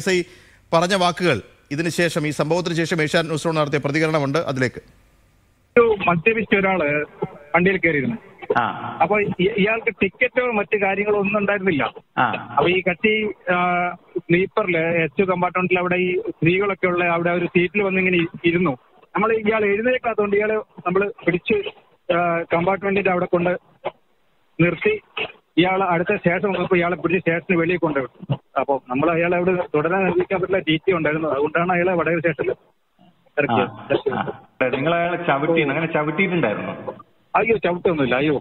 S I പറഞ്ഞ വാക്കുകൾ ഇതിനുശേഷം ഈ സംഭവത്തിന് ശേഷം ഏഷ്യാനെറ്റ് ന്യൂസിനോട് നടത്തിയ പ്രതികരണമുണ്ട് അതിലേക്ക് മദ്യപിച്ച ഒരാള് വണ്ടിയിൽ കയറിയിരുന്നു അപ്പൊ ഇയാൾക്ക് ടിക്കറ്റോ മറ്റു കാര്യങ്ങളോ ഒന്നും ഉണ്ടായിരുന്നില്ല അപ്പൊ ഈ കട്ടി സ്ലീപ്പറില് എച്ച് കമ്പാർട്ട്മെന്റിൽ അവിടെ ഈ സ്ത്രീകളൊക്കെ ഉള്ള അവിടെ ഒരു സീറ്റിൽ വന്നിങ്ങനെ ഇരുന്നു നമ്മൾ ഇയാൾ എഴുന്നേക്കാത്തതുകൊണ്ട് ഇയാളെ നമ്മൾ പിടിച്ച് കമ്പാർട്ട്മെന്റിന്റെ അവിടെ കൊണ്ട് നിർത്തി ഇയാളെ അടുത്ത സ്റ്റേഷൻ വന്നപ്പോൾ ഇയാളെ പിടിച്ച് സ്റ്റേഷന് വെളിയിൽ കൊണ്ടുവിട്ടു അപ്പോൾ നമ്മൾ അയാളെ അവിടെ തുടരാൻ അനുവദിക്കാൻ പറ്റില്ല ടി ടി ഉണ്ടായിരുന്നു അതുകൊണ്ടാണ് അയാളെ വടകര സ്റ്റേഷനിൽ ഇറക്കിയത് നിങ്ങൾ അയാളെ ചവിട്ടി അങ്ങനെ ചവിട്ടിയിട്ടുണ്ടായിരുന്നു അയ്യോ ചവിട്ടൊന്നുമില്ല അയ്യോ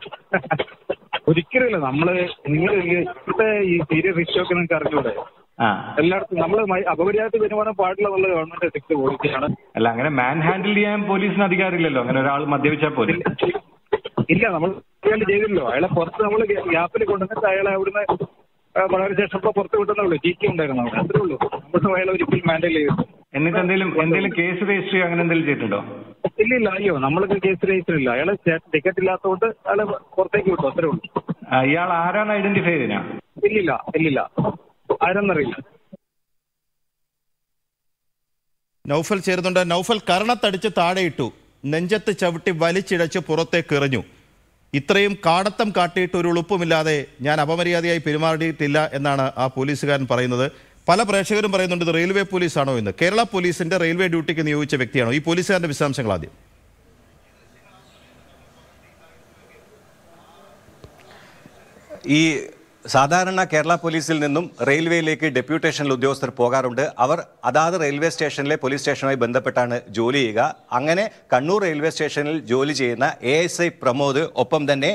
ഒരിക്കലല്ല നമ്മള് നിങ്ങൾ ഇപ്പോഴത്തെ ഈ സീരിയസ് ഇഷ്യൂ ഒക്കെ നിങ്ങൾക്ക് അറിഞ്ഞൂടെ എല്ലായിടത്തും നമ്മൾ അപമര്യാദത്തിൽ വരുമാനം പാടില്ല എന്നുള്ള ഗവൺമെന്റ് സിക്സ് പോളിസിയാണ് അല്ല അങ്ങനെ മാൻ ഹാൻഡിൽ ചെയ്യാൻ പോലീസിന് അധികാരമില്ലല്ലോ അങ്ങനെ ഒരാൾ മദ്യപിച്ചാൽ പോലും ഇല്ല നമ്മൾ അയാൾ ചെയ്തില്ലല്ലോ അയാളെ പുറത്ത് നമ്മൾ ഗ്യാപ്പിൽ കൊണ്ടുവന്നിട്ട് അയാളെ അവിടുന്ന് വളരെ ശേഷം പുറത്ത് വിട്ടെന്നേ ഉള്ളൂ കെ ഉണ്ടായിരുന്നു അവിടെ അത്രേ ഉള്ളൂ നമ്മൾ അയാളെ ഒരിക്കലും മാൻഡേൽ ചെയ്തു എന്നിട്ട് എന്തെങ്കിലും എന്തെങ്കിലും കേസ് രജിസ്റ്റർ അങ്ങനെ എന്തെങ്കിലും ചെയ്തിട്ടുണ്ടോ ഇല്ല ഇല്ല അയ്യോ നമ്മൾക്ക് കേസ് രജിസ്റ്റർ ഇല്ല അയാൾ ടിക്കറ്റ് ഇല്ലാത്തതുകൊണ്ട് അയാളെ പുറത്തേക്ക് വിട്ടു അത്രേ ഉള്ളൂ ഇയാൾ ആരാണ് ഐഡന്റിഫൈ ചെയ്തിനാ ഇല്ലില്ല ഇല്ലില്ല ആരാന്നറിയില്ല നൗഫൽ ചേരുന്നുണ്ട് നൗഫൽ കരണത്തടിച്ച് താഴെയിട്ടു നെഞ്ചത്ത് ചവിട്ടി വലിച്ചിഴച്ച് പുറത്തേക്ക് എറിഞ്ഞു ഇത്രയും കാടത്തം കാട്ടിയിട്ട് ഒരു ഉളുപ്പുമില്ലാതെ ഞാൻ അപമര്യാദയായി പെരുമാറിയിട്ടില്ല എന്നാണ് ആ പോലീസുകാരൻ പറയുന്നത് പല പ്രേക്ഷകരും പറയുന്നുണ്ട് ഇത് റെയിൽവേ പോലീസാണോ എന്ന് കേരള പോലീസിന്റെ റെയിൽവേ ഡ്യൂട്ടിക്ക് നിയോഗിച്ച വ്യക്തിയാണോ ഈ പോലീസുകാരന്റെ വിശദാംശങ്ങൾ ആദ്യം ഈ സാധാരണ കേരള പോലീസിൽ നിന്നും റെയിൽവേയിലേക്ക് ഡെപ്യൂട്ടേഷനിൽ ഉദ്യോഗസ്ഥർ പോകാറുണ്ട് അവർ അതാത് റെയിൽവേ സ്റ്റേഷനിലെ പോലീസ് സ്റ്റേഷനുമായി ബന്ധപ്പെട്ടാണ് ജോലി ചെയ്യുക അങ്ങനെ കണ്ണൂർ റെയിൽവേ സ്റ്റേഷനിൽ ജോലി ചെയ്യുന്ന എ പ്രമോദ് ഒപ്പം തന്നെ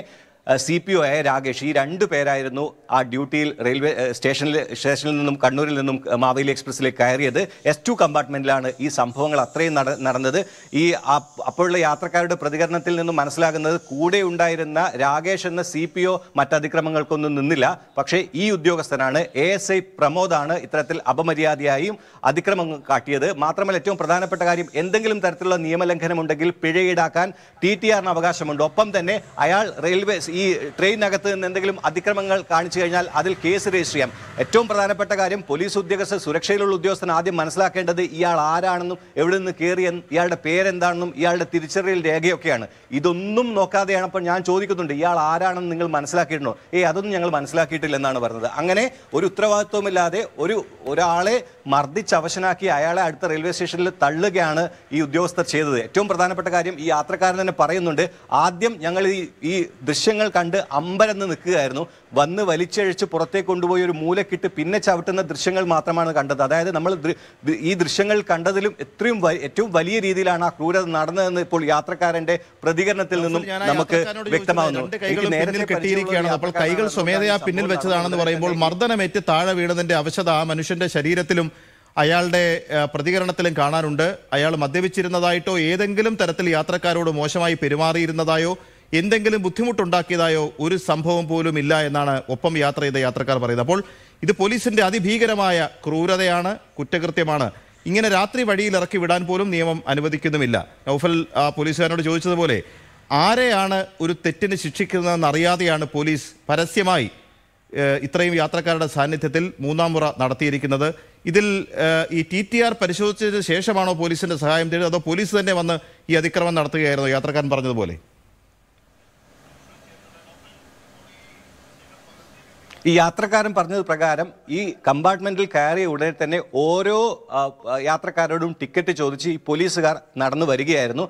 സി പി ഒ ആയ രാകേഷ് ഈ രണ്ട് പേരായിരുന്നു ആ ഡ്യൂട്ടിയിൽ റെയിൽവേ സ്റ്റേഷനിൽ സ്റ്റേഷനിൽ നിന്നും കണ്ണൂരിൽ നിന്നും മാവേലി എക്സ്പ്രസ്സിലേക്ക് കയറിയത് എസ് ടു കമ്പാർട്ട്മെൻറ്റിലാണ് ഈ സംഭവങ്ങൾ അത്രയും നടന്നത് ഈ അപ്പോഴുള്ള യാത്രക്കാരുടെ പ്രതികരണത്തിൽ നിന്നും മനസ്സിലാകുന്നത് കൂടെ ഉണ്ടായിരുന്ന രാകേഷ് എന്ന സി പി ഒ മറ്റതിക്രമങ്ങൾക്കൊന്നും നിന്നില്ല പക്ഷേ ഈ ഉദ്യോഗസ്ഥനാണ് എ എസ് ഐ പ്രമോദാണ് ഇത്തരത്തിൽ അപമര്യാദയായും അതിക്രമം കാട്ടിയത് മാത്രമല്ല ഏറ്റവും പ്രധാനപ്പെട്ട കാര്യം എന്തെങ്കിലും തരത്തിലുള്ള നിയമലംഘനമുണ്ടെങ്കിൽ പിഴ ഈടാക്കാൻ ടി ടി ആറിന് അവകാശമുണ്ട് ഒപ്പം തന്നെ അയാൾ റെയിൽവേ ഈ ട്രെയിനകത്ത് നിന്ന് എന്തെങ്കിലും അതിക്രമങ്ങൾ കാണിച്ചു കഴിഞ്ഞാൽ അതിൽ കേസ് രജിസ്റ്റർ ചെയ്യാം ഏറ്റവും പ്രധാനപ്പെട്ട കാര്യം പോലീസ് ഉദ്യോഗസ്ഥർ സുരക്ഷയിലുള്ള ഉദ്യോഗസ്ഥൻ ആദ്യം മനസ്സിലാക്കേണ്ടത് ഇയാൾ ആരാണെന്നും എവിടെ നിന്ന് കയറിയെന്നും ഇയാളുടെ പേരെന്താണെന്നും ഇയാളുടെ തിരിച്ചറിയൽ രേഖയൊക്കെയാണ് ഇതൊന്നും നോക്കാതെയാണ് അപ്പോൾ ഞാൻ ചോദിക്കുന്നുണ്ട് ഇയാൾ ആരാണെന്ന് നിങ്ങൾ മനസ്സിലാക്കിയിട്ടുണ്ടോ ഏ അതൊന്നും ഞങ്ങൾ മനസ്സിലാക്കിയിട്ടില്ല എന്നാണ് പറഞ്ഞത് അങ്ങനെ ഒരു ഉത്തരവാദിത്വമില്ലാതെ ഒരു ഒരാളെ മർദ്ദിച്ചവശനാക്കി അയാളെ അടുത്ത റെയിൽവേ സ്റ്റേഷനിൽ തള്ളുകയാണ് ഈ ഉദ്യോഗസ്ഥർ ചെയ്തത് ഏറ്റവും പ്രധാനപ്പെട്ട കാര്യം ഈ യാത്രക്കാരൻ തന്നെ പറയുന്നുണ്ട് ആദ്യം ഞങ്ങൾ ഈ ഈ ദൃശ്യങ്ങൾ ദൃശ്യങ്ങൾ കണ്ട് അമ്പരന്ന് നിൽക്കുകയായിരുന്നു വന്ന് വലിച്ചഴിച്ച് പുറത്തേക്ക് കൊണ്ടുപോയി ഒരു മൂലക്കിട്ട് പിന്നെ ചവിട്ടുന്ന ദൃശ്യങ്ങൾ മാത്രമാണ് കണ്ടത് അതായത് നമ്മൾ ഈ ദൃശ്യങ്ങൾ കണ്ടതിലും എത്രയും ഏറ്റവും വലിയ രീതിയിലാണ് ആ ക്രൂരത നടന്നതെന്ന് ഇപ്പോൾ യാത്രക്കാരന്റെ പ്രതികരണത്തിൽ നിന്നും നമുക്ക് വ്യക്തമാകുന്നു അപ്പോൾ കൈകൾ സ്വമേധയാ പിന്നിൽ വെച്ചതാണെന്ന് പറയുമ്പോൾ മർദ്ദനമേറ്റ് താഴെ വീണതിന്റെ അവശത ആ മനുഷ്യന്റെ ശരീരത്തിലും അയാളുടെ പ്രതികരണത്തിലും കാണാനുണ്ട് അയാൾ മദ്യപിച്ചിരുന്നതായിട്ടോ ഏതെങ്കിലും തരത്തിൽ യാത്രക്കാരോട് മോശമായി പെരുമാറിയിരുന്നതായോ എന്തെങ്കിലും ബുദ്ധിമുട്ടുണ്ടാക്കിയതായോ ഒരു സംഭവം പോലും ഇല്ല എന്നാണ് ഒപ്പം യാത്ര ചെയ്ത യാത്രക്കാർ പറയുന്നത് അപ്പോൾ ഇത് പോലീസിന്റെ അതിഭീകരമായ ക്രൂരതയാണ് കുറ്റകൃത്യമാണ് ഇങ്ങനെ രാത്രി വഴിയിൽ ഇറക്കി വിടാൻ പോലും നിയമം അനുവദിക്കുന്നുമില്ല നൗഫൽ പോലീസുകാരനോട് ചോദിച്ചതുപോലെ ആരെയാണ് ഒരു തെറ്റിന് ശിക്ഷിക്കുന്നതെന്ന് അറിയാതെയാണ് പോലീസ് പരസ്യമായി ഇത്രയും യാത്രക്കാരുടെ സാന്നിധ്യത്തിൽ മൂന്നാം മുറ നടത്തിയിരിക്കുന്നത് ഇതിൽ ഈ ടി ടി ആർ പരിശോധിച്ചതിന് ശേഷമാണോ പോലീസിന്റെ സഹായം തേടിയത് അതോ പോലീസ് തന്നെ വന്ന് ഈ അതിക്രമം നടത്തുകയായിരുന്നു യാത്രക്കാരൻ പറഞ്ഞതുപോലെ ഈ യാത്രക്കാരൻ പറഞ്ഞത് പ്രകാരം ഈ കമ്പാർട്ട്മെന്റിൽ കയറിയ ഉടനെ തന്നെ ഓരോ യാത്രക്കാരോടും ടിക്കറ്റ് ചോദിച്ച് ഈ പോലീസുകാർ നടന്നു വരികയായിരുന്നു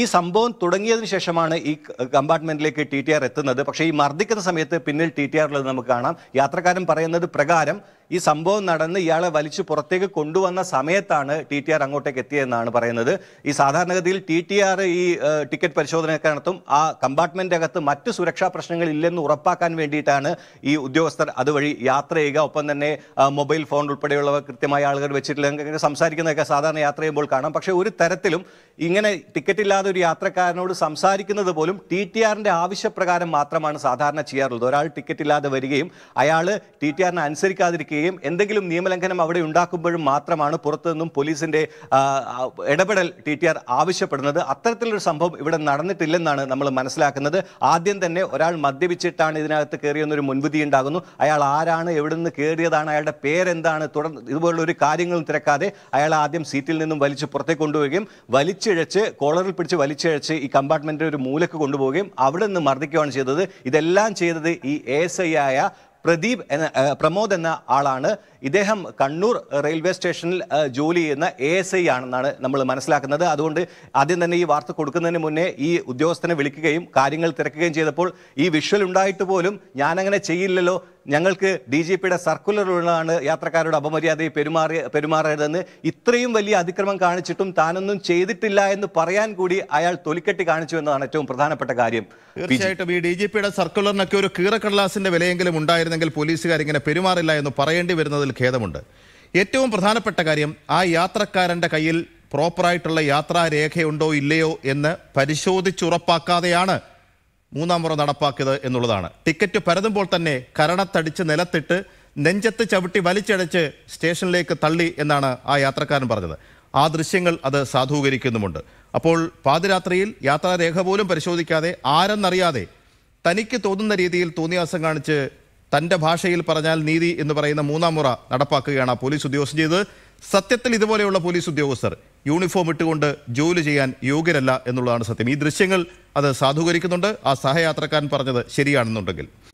ഈ സംഭവം തുടങ്ങിയതിന് ശേഷമാണ് ഈ കമ്പാർട്ട്മെന്റിലേക്ക് ടി ടി ആർ എത്തുന്നത് പക്ഷേ ഈ മർദ്ദിക്കുന്ന സമയത്ത് പിന്നിൽ ടി ടി ഉള്ളത് നമുക്ക് കാണാം യാത്രക്കാരൻ പറയുന്നത് പ്രകാരം ഈ സംഭവം നടന്ന് ഇയാളെ വലിച്ചു പുറത്തേക്ക് കൊണ്ടുവന്ന സമയത്താണ് ടി ടി ആർ അങ്ങോട്ടേക്ക് എത്തിയതെന്നാണ് പറയുന്നത് ഈ സാധാരണഗതിയിൽ ടി ടി ആർ ഈ ടിക്കറ്റ് പരിശോധനയൊക്കെ നടത്തും ആ അകത്ത് മറ്റ് സുരക്ഷാ പ്രശ്നങ്ങൾ ഇല്ലെന്ന് ഉറപ്പാക്കാൻ വേണ്ടിയിട്ടാണ് ഈ ഉദ്യോഗസ്ഥർ അതുവഴി യാത്ര ചെയ്യുക ഒപ്പം തന്നെ മൊബൈൽ ഫോൺ ഉൾപ്പെടെയുള്ളവർ കൃത്യമായ ആളുകൾ വെച്ചിട്ടില്ല സംസാരിക്കുന്നതൊക്കെ സാധാരണ യാത്ര ചെയ്യുമ്പോൾ കാണാം പക്ഷേ ഒരു തരത്തിലും ഇങ്ങനെ ടിക്കറ്റ് ഇല്ലാതെ അറിയാതെ ഒരു യാത്രക്കാരനോട് സംസാരിക്കുന്നത് പോലും ടി ടി ആറിൻ്റെ ആവശ്യപ്രകാരം മാത്രമാണ് സാധാരണ ചെയ്യാറുള്ളത് ഒരാൾ ടിക്കറ്റ് ഇല്ലാതെ വരികയും അയാൾ ടി ടി ആറിനെ അനുസരിക്കാതിരിക്കുകയും എന്തെങ്കിലും നിയമലംഘനം അവിടെ ഉണ്ടാക്കുമ്പോഴും മാത്രമാണ് നിന്നും പോലീസിൻ്റെ ഇടപെടൽ ടി ടി ആർ ആവശ്യപ്പെടുന്നത് അത്തരത്തിലൊരു സംഭവം ഇവിടെ നടന്നിട്ടില്ലെന്നാണ് നമ്മൾ മനസ്സിലാക്കുന്നത് ആദ്യം തന്നെ ഒരാൾ മദ്യപിച്ചിട്ടാണ് ഇതിനകത്ത് കയറിയെന്നൊരു മുൻവിധി ഉണ്ടാകുന്നു അയാൾ ആരാണ് എവിടെ നിന്ന് കയറിയതാണ് അയാളുടെ പേരെന്താണ് തുടർന്ന് ഇതുപോലുള്ള ഒരു കാര്യങ്ങളും തിരക്കാതെ അയാൾ ആദ്യം സീറ്റിൽ നിന്നും വലിച്ച് പുറത്തേക്ക് കൊണ്ടുപോവുകയും വലിച്ചിഴച്ച് കോളറിൽ പിടിച്ച് പിടിച്ച് വലിച്ചഴച്ച് ഈ കമ്പാർട്ട്മെൻറ്റ് ഒരു മൂലക്ക് കൊണ്ടുപോവുകയും അവിടെ നിന്ന് മർദ്ദിക്കുകയാണ് ചെയ്തത് ഇതെല്ലാം ചെയ്തത് ഈ എ എസ് ഐ ആയ പ്രദീപ് എന്ന പ്രമോദ് എന്ന ആളാണ് ഇദ്ദേഹം കണ്ണൂർ റെയിൽവേ സ്റ്റേഷനിൽ ജോലി ചെയ്യുന്ന എ എസ് ഐ ആണെന്നാണ് നമ്മൾ മനസ്സിലാക്കുന്നത് അതുകൊണ്ട് ആദ്യം തന്നെ ഈ വാർത്ത കൊടുക്കുന്നതിന് മുന്നേ ഈ ഉദ്യോഗസ്ഥനെ വിളിക്കുകയും കാര്യങ്ങൾ തിരക്കുകയും ചെയ്തപ്പോൾ ഈ വിഷ്വൽ ഉണ്ടായിട്ട് പോലും ഞാനങ്ങനെ ചെയ്യില്ലല്ലോ ഞങ്ങൾക്ക് ഡി ജി പിയുടെ സർക്കുലറിലാണ് യാത്രക്കാരുടെ അപമര്യാദയെ പെരുമാറി പെരുമാറരുതെന്ന് ഇത്രയും വലിയ അതിക്രമം കാണിച്ചിട്ടും താനൊന്നും ചെയ്തിട്ടില്ല എന്ന് പറയാൻ കൂടി അയാൾ തൊലിക്കെട്ടി കാണിച്ചു എന്നതാണ് ഏറ്റവും പ്രധാനപ്പെട്ട കാര്യം തീർച്ചയായിട്ടും ഈ ഡി ജി പിയുടെ സർക്കുലറിനൊക്കെ ഒരു കീറക്കടലാസിന്റെ വിലയെങ്കിലും ഉണ്ടായിരുന്നെങ്കിൽ പോലീസുകാർ ഇങ്ങനെ പെരുമാറില്ല എന്ന് പറയേണ്ടി വരുന്നതിൽ ഖേദമുണ്ട് ഏറ്റവും പ്രധാനപ്പെട്ട കാര്യം ആ യാത്രക്കാരൻ്റെ കയ്യിൽ പ്രോപ്പറായിട്ടുള്ള യാത്രാരേഖയുണ്ടോ ഇല്ലയോ എന്ന് പരിശോധിച്ചുറപ്പാക്കാതെയാണ് മൂന്നാം മുറ നടപ്പാക്കിയത് എന്നുള്ളതാണ് ടിക്കറ്റ് പരതുമ്പോൾ തന്നെ കരണത്തടിച്ച് നിലത്തിട്ട് നെഞ്ചത്ത് ചവിട്ടി വലിച്ചടച്ച് സ്റ്റേഷനിലേക്ക് തള്ളി എന്നാണ് ആ യാത്രക്കാരൻ പറഞ്ഞത് ആ ദൃശ്യങ്ങൾ അത് സാധൂകരിക്കുന്നുമുണ്ട് അപ്പോൾ പാതിരാത്രിയിൽ യാത്രാരേഖ പോലും പരിശോധിക്കാതെ ആരെന്നറിയാതെ തനിക്ക് തോന്നുന്ന രീതിയിൽ തോന്നിയാസം കാണിച്ച് തൻ്റെ ഭാഷയിൽ പറഞ്ഞാൽ നീതി എന്ന് പറയുന്ന മൂന്നാം മുറ നടപ്പാക്കുകയാണ് ആ പോലീസ് ഉദ്യോഗസ്ഥൻ ചെയ്തത് സത്യത്തിൽ ഇതുപോലെയുള്ള പോലീസ് ഉദ്യോഗസ്ഥർ യൂണിഫോം ഇട്ടുകൊണ്ട് ജോലി ചെയ്യാൻ യോഗ്യരല്ല എന്നുള്ളതാണ് സത്യം ഈ ദൃശ്യങ്ങൾ അത് സാധൂകരിക്കുന്നുണ്ട് ആ സഹയാത്രക്കാരൻ പറഞ്ഞത് ശരിയാണെന്നുണ്ടെങ്കിൽ